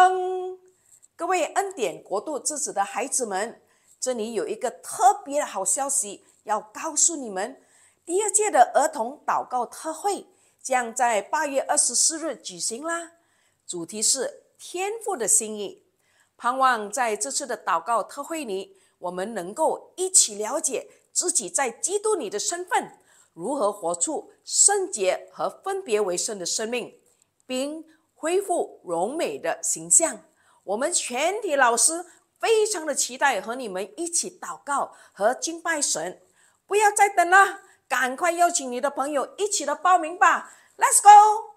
恩，各位恩典国度自己的孩子们，这里有一个特别的好消息要告诉你们：第二届的儿童祷告特会将在八月二十四日举行啦。主题是天赋的心意，盼望在这次的祷告特会里，我们能够一起了解自己在基督里的身份，如何活出圣洁和分别为圣的生命，并。恢复柔美的形象，我们全体老师非常的期待和你们一起祷告和敬拜神。不要再等了，赶快邀请你的朋友一起来报名吧。Let's go。